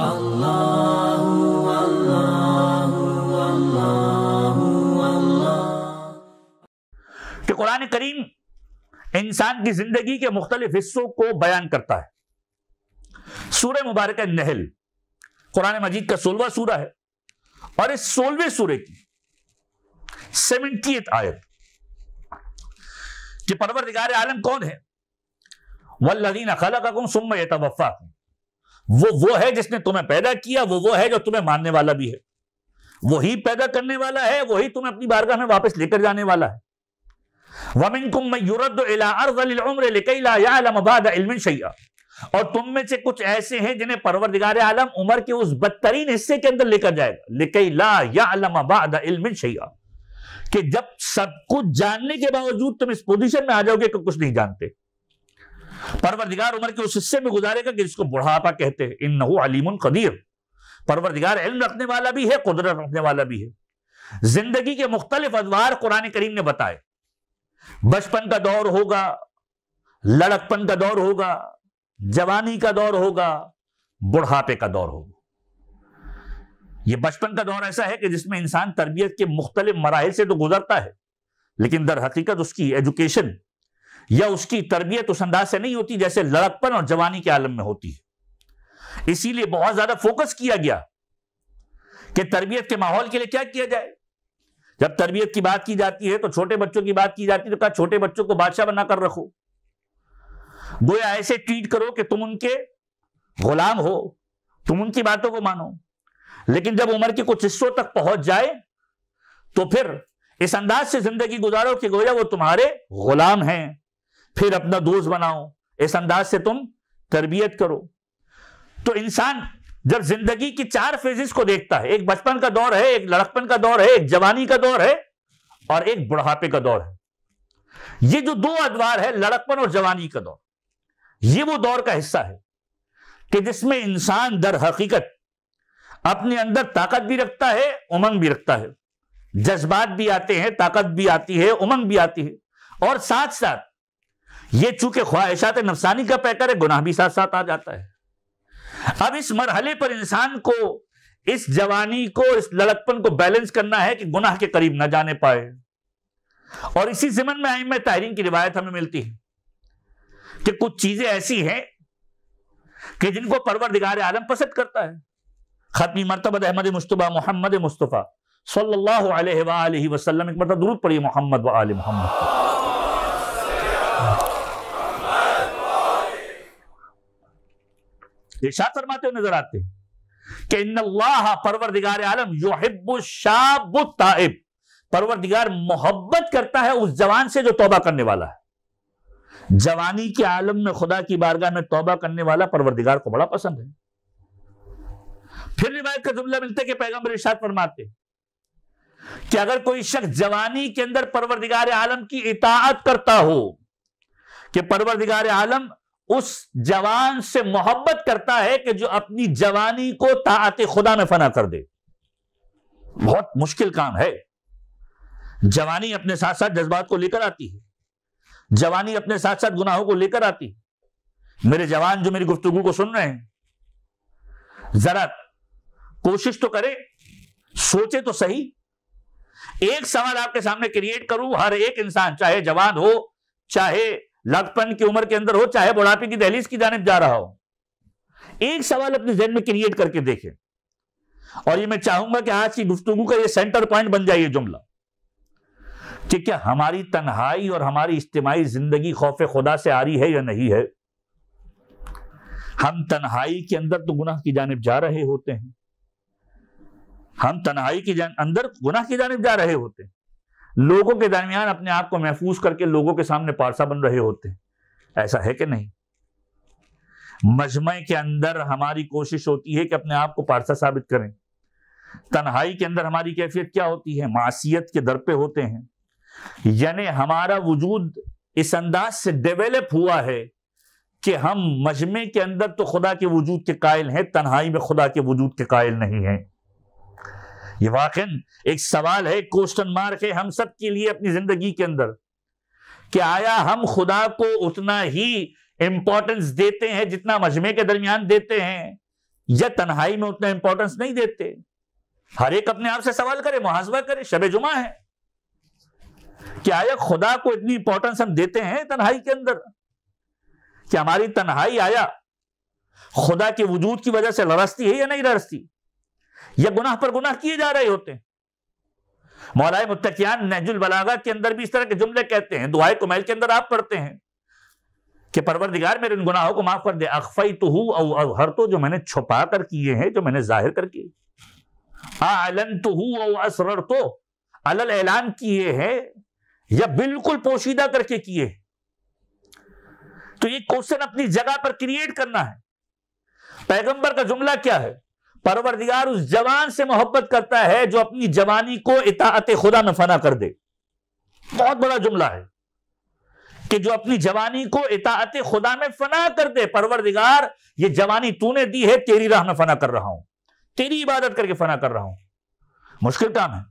कि कुरान करीम इंसान की जिंदगी के मुख्तलिफ हिस्सों को बयान करता है सूर्य मुबारक नहल कुरान मजीद का सोलवा सूरा है और इस सोलवे सूर्य की सेवेंटी आयत कि परवरदिगार आलम कौन है वल्लदीन गुम सुम यतवफ़ाकुम वो वो है जिसने तुम्हें पैदा किया वो वो है जो तुम्हें मानने वाला भी है वही पैदा करने वाला है वही तुम्हें अपनी बारगाह में वापस लेकर जाने वाला है और तुम में से कुछ ऐसे हैं जिन्हें दिगार आलम उम्र के उस बदतरीन हिस्से के अंदर लेकर जाएगा लिकई ला याबादिन शैया कि जब सब कुछ जानने के बावजूद तुम इस पोजीशन में आ जाओगे कि कुछ नहीं जानते परवरदिगार उम्र के उस हिस्से में गुजारेगा कि जिसको बुढ़ापा कहते हैं इन नलीम कदीर परवरदिगार इल्म रखने वाला भी है कुदरत रखने वाला भी है जिंदगी के मुख्तलिफ अदवार कुरान करीम ने बताए बचपन का दौर होगा लड़कपन का दौर होगा जवानी का दौर होगा बुढ़ापे का दौर होगा ये बचपन का दौर ऐसा है कि जिसमें इंसान तरबियत के मुख्तलिफ मराहल से तो गुजरता है लेकिन दर हकीकत उसकी एजुकेशन या उसकी तरबियत उस अंदाज से नहीं होती जैसे लड़कपन और जवानी के आलम में होती है इसीलिए बहुत ज्यादा फोकस किया गया कि तरबियत के माहौल के लिए क्या किया जाए जब तरबियत की बात की जाती है तो छोटे बच्चों की बात की जाती है तो क्या छोटे बच्चों को बादशाह बनाकर रखो गोया ऐसे ट्रीट करो कि तुम उनके गुलाम हो तुम उनकी बातों को मानो लेकिन जब उम्र के कुछ हिस्सों तक पहुंच जाए तो फिर इस अंदाज से जिंदगी गुजारो कि गोया वो तुम्हारे गुलाम हैं फिर अपना दोस्त बनाओ इस अंदाज से तुम तरबियत करो तो इंसान जब जिंदगी की चार फेजिस को देखता है एक बचपन का दौर है एक लड़कपन का दौर है एक जवानी का दौर है और एक बुढ़ापे का दौर है ये जो दो अदवार है लड़कपन और जवानी का दौर ये वो दौर का हिस्सा है कि जिसमें इंसान दर हकीकत अपने अंदर ताकत भी रखता है उमंग भी रखता है जज्बात भी आते हैं ताकत भी आती है उमंग भी आती है और साथ साथ ये चूंकि ख्वाहिशात नफसानी का पैकर है गुनाह भी साथ साथ आ जाता है अब इस मरहले पर इंसान को इस जवानी को इस लड़कपन को बैलेंस करना है कि गुनाह के करीब ना जाने पाए और इसी जिमन में आइम तहरीन की रिवायत हमें मिलती है कि कुछ चीजें ऐसी हैं कि जिनको परवर दिगार आलम पसंद करता है खत्मी मरतबत अहमद मुशतबा मोहम्मद मुस्तफ़ा सल्लल्लाहु अलैहि वसल्लम एक मरतब दूर पढ़िए मोहम्मद व आल मोहम्मद इरशाद फरमाते हुए नजर आते कि दिगार परवरदिगार आलम योहिब्बु शाबु ताइब परवरदिगार मोहब्बत करता है उस जवान से जो तोबा करने वाला है जवानी के आलम में खुदा की बारगाह में तोबा करने वाला परवरदिगार को बड़ा पसंद है फिर रिवायत का जुमला मिलते कि पैगंबर इर्शाद फरमाते कि अगर कोई शख्स जवानी के अंदर परवरदिगार आलम की इताअत करता हो कि परवरदिगार आलम उस जवान से मोहब्बत करता है कि जो अपनी जवानी को ताते खुदा में फना कर दे बहुत मुश्किल काम है जवानी अपने साथ साथ जज्बात को लेकर आती है जवानी अपने साथ साथ गुनाहों को लेकर आती है मेरे जवान जो मेरी गुफ्तगु को सुन रहे हैं जरा कोशिश तो करें सोचे तो सही एक सवाल आपके सामने क्रिएट करूं हर एक इंसान चाहे जवान हो चाहे लगपन की उम्र के अंदर हो चाहे बुढ़ापे की दहलीज की जानब जा रहा हो एक सवाल अपने जहन में क्रिएट करके देखें और ये मैं चाहूंगा कि आज की गुफ्तु का ये सेंटर पॉइंट बन जाए जुमला कि क्या हमारी तन्हाई और हमारी इज्तमाही जिंदगी खौफ खुदा से आ रही है या नहीं है हम तन्हाई के अंदर तो गुनाह की जानब जा रहे होते हैं हम तन्हाई के अंदर गुनाह की जानब जा रहे होते हैं लोगों के दरमियान अपने आप को महफूज करके लोगों के सामने पारसा बन रहे होते हैं ऐसा है कि नहीं मजमे के अंदर हमारी कोशिश होती है कि अपने आप को पारसा साबित करें तनहाई के अंदर हमारी कैफियत क्या होती है मासीत के दर पे होते हैं यानी हमारा वजूद इस अंदाज से डेवलप हुआ है कि हम मजमे के अंदर तो खुदा के वजूद के कायल हैं तन्हाई में खुदा के वजूद के कायल नहीं हैं ये वाक़ एक सवाल है क्वेश्चन मार्क है हम सब के लिए अपनी जिंदगी के अंदर कि आया हम खुदा को उतना ही इंपॉर्टेंस देते हैं जितना मजमे के दरमियान देते हैं या तन्हाई में उतना इंपॉर्टेंस नहीं देते हर एक अपने आप से सवाल करे मुहासबा करे शब जुमा है कि आया खुदा को इतनी इंपॉर्टेंस हम देते हैं तन्हाई के अंदर कि हमारी तन्हाई आया खुदा के वजूद की वजह से लड़सती है या नहीं लड़सती या गुनाह पर गुनाह किए जा रहे होते हैं मौलाए मुत्तकियान नहजुल बलागा के अंदर भी इस तरह के जुमले कहते हैं दुआए कुमैल के अंदर आप पढ़ते हैं कि परवरदिगार मेरे इन गुनाहों को माफ कर दे अखफाई तो हूँ और हर तो जो मैंने छुपा कर किए हैं जो मैंने जाहिर कर किए आलन तो हूँ और असरर तो अलल ऐलान किए हैं या बिल्कुल पोशीदा करके किए तो ये क्वेश्चन अपनी जगह पर क्रिएट करना है पैगंबर का जुमला क्या है परवरदिगार उस जवान से मोहब्बत करता है जो अपनी जवानी को इताअत खुदा में फना कर दे बहुत बड़ा जुमला है कि जो अपनी जवानी को इताअत खुदा में फना कर दे परवरदिगार ये जवानी तूने दी है तेरी राह में फना कर रहा हूं तेरी इबादत करके फना कर रहा हूं मुश्किल काम है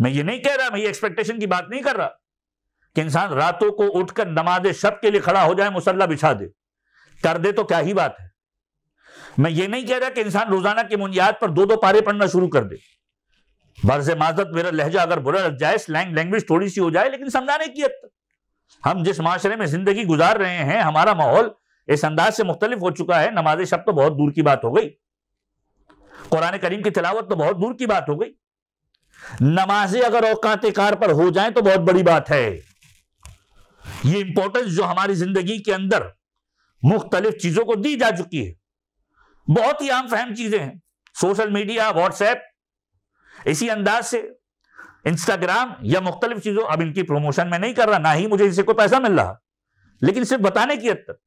मैं ये नहीं कह रहा मैं ये एक्सपेक्टेशन की बात नहीं कर रहा कि इंसान रातों को उठकर नमाज शब के लिए खड़ा हो जाए मुसल्ला बिछा दे कर दे तो क्या ही बात है मैं ये नहीं कह रहा कि इंसान रोजाना की बुनियाद पर दो दो पारे पढ़ना शुरू कर दे बरस माजत मेरा लहजा अगर बुरा लग जाए स्लैंग लैंग्वेज थोड़ी सी हो जाए लेकिन समझाने की हद हम जिस माशरे में जिंदगी गुजार रहे हैं हमारा माहौल इस अंदाज से मुख्तलिफ हो चुका है नमाज शब तो बहुत दूर की बात हो गई कुरान करीम की तिलावत तो बहुत दूर की बात हो गई नमाजें अगर औकात कार पर हो जाए तो बहुत बड़ी बात है ये इंपॉर्टेंस जो हमारी जिंदगी के अंदर मुख्तलिफ चीजों को दी जा चुकी है बहुत ही आम फहम चीजें हैं सोशल मीडिया व्हाट्सएप इसी अंदाज से इंस्टाग्राम या मुख्तलिफ चीजों अब इनकी प्रमोशन में नहीं कर रहा ना ही मुझे इनसे कोई पैसा मिल रहा लेकिन सिर्फ बताने की हद तक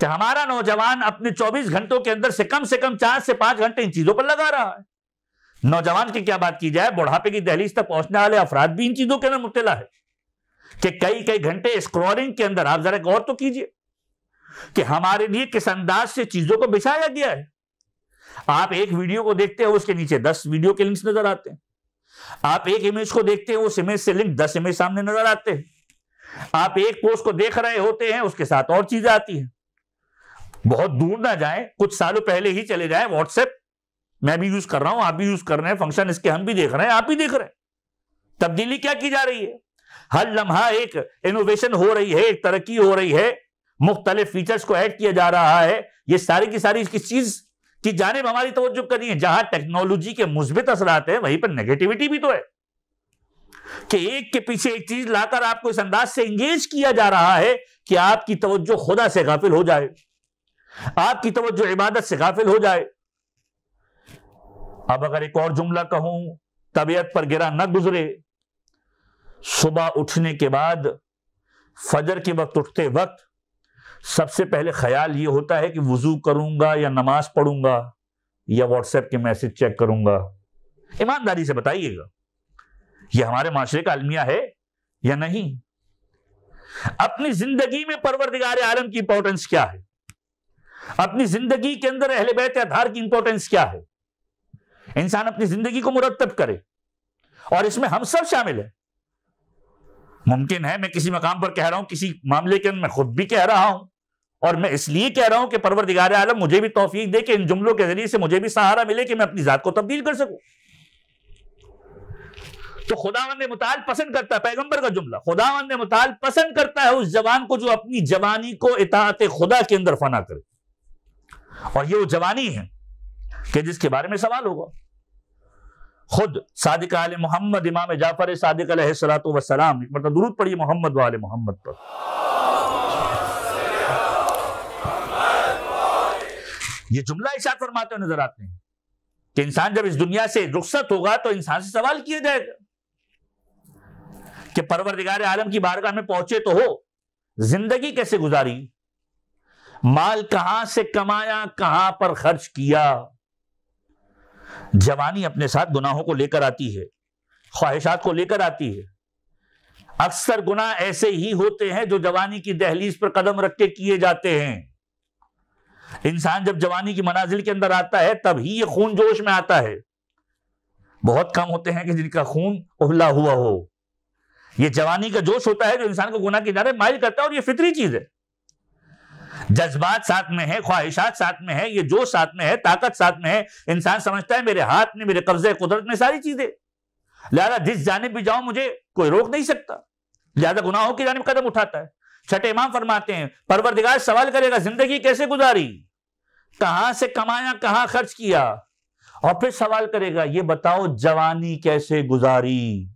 कि हमारा नौजवान अपने 24 घंटों के अंदर से कम से कम चार से पांच घंटे इन चीजों पर लगा रहा है नौजवान की क्या बात की जाए बुढ़ापे की दहलीज तक पहुंचने वाले अफराद भी इन चीजों के अंदर मुबतला है कि कई कई घंटे स्क्रॉलिंग के अंदर आप जरा गौर तो कीजिए कि हमारे लिए किस अंदाज से चीजों को बिछाया गया है आप एक वीडियो को देखते हैं उसके नीचे दस वीडियो के लिंक्स नजर आते हैं आप एक इमेज को देखते हैं उस इमेज से लिंक दस इमेज सामने नजर आते हैं आप एक पोस्ट को देख रहे होते हैं उसके साथ और चीजें आती हैं बहुत दूर ना जाए कुछ सालों पहले ही चले जाए व्हाट्सएप मैं भी यूज कर रहा हूं आप भी यूज कर रहे हैं फंक्शन इसके हम भी देख रहे हैं आप भी देख रहे हैं तब्दीली क्या की जा रही है हर लम्हा एक इनोवेशन हो रही है एक तरक्की हो रही है मुख्तलिफ फीचर्स को ऐड किया जा रहा है ये सारी की सारी इसकी चीज की जानब हमारी तवज्जो करनी है जहां टेक्नोलॉजी के मुस्बित असरात है वहीं पर नेगेटिविटी भी तो है कि एक के पीछे एक चीज लाकर आपको इस अंदाज से एंगेज किया जा रहा है कि आपकी तवज्जो खुदा से गाफिल हो जाए आपकी तवज्जो इबादत से गाफिल हो जाए अब अगर एक और जुमला कहूं तबीयत पर गिरा न गुजरे सुबह उठने के बाद फजर के वक्त उठते वक्त सबसे पहले ख्याल ये होता है कि वजू करूंगा या नमाज पढ़ूंगा या व्हाट्सएप के मैसेज चेक करूंगा ईमानदारी से बताइएगा यह हमारे माशरे का अलमिया है या नहीं अपनी जिंदगी में परवरदिगार आलम की इंपॉर्टेंस क्या है अपनी जिंदगी के अंदर अहल बैत आधार की इंपॉर्टेंस क्या है इंसान अपनी जिंदगी को मुरतब करे और इसमें हम सब शामिल है मुमकिन है मैं किसी मकाम पर कह रहा हूं किसी मामले के अंदर मैं खुद भी कह रहा हूं और मैं इसलिए कह रहा हूं कि परवर दिगार आलम मुझे भी तोफीक दे कि इन जुमलों के जरिए से मुझे भी सहारा मिले कि मैं अपनी जात को तब्दील कर सकूं तो खुदावन ने मुताल पसंद करता है पैगंबर का जुमला खुदावन ने मुताल पसंद करता है उस जवान को जो अपनी जवानी को इतात खुदा के अंदर फना करे और ये वो जवानी है कि जिसके बारे में सवाल होगा खुद सादिक आल मोहम्मद इमाम जाफर सादिक सलात वसलाम एक मतलब दुरुद पढ़िए मोहम्मद वाले मोहम्मद पर ये जुमला इशाद फरमाते नजर आते हैं कि इंसान जब इस दुनिया से रुखसत होगा तो इंसान से सवाल किया जाएगा कि परवरदिगार आलम की बारगाह में पहुंचे तो हो जिंदगी कैसे गुजारी माल कहां से कमाया कहां पर खर्च किया जवानी अपने साथ गुनाहों को लेकर आती है ख्वाहिशात को लेकर आती है अक्सर गुनाह ऐसे ही होते हैं जो जवानी की दहलीज पर कदम रख के किए जाते हैं इंसान जब जवानी की मनाजिल के अंदर आता है तभी ये खून जोश में आता है बहुत कम होते हैं कि जिनका खून उबला हुआ हो ये जवानी का जोश होता है जो इंसान को गुना की जाने माइल करता है और ये फितरी चीज है जज्बात साथ में है ख्वाहिशात साथ में है ये जोश साथ में है ताकत साथ में है इंसान समझता है मेरे हाथ में मेरे कब्जे कुदरत में सारी चीजें लिहाजा जिस जानब भी जाऊं मुझे कोई रोक नहीं सकता लिहाजा गुनाहों की जानब कदम उठाता है छठे इमाम फरमाते हैं परवरदिगार सवाल करेगा जिंदगी कैसे गुजारी कहां से कमाया कहां खर्च किया और फिर सवाल करेगा ये बताओ जवानी कैसे गुजारी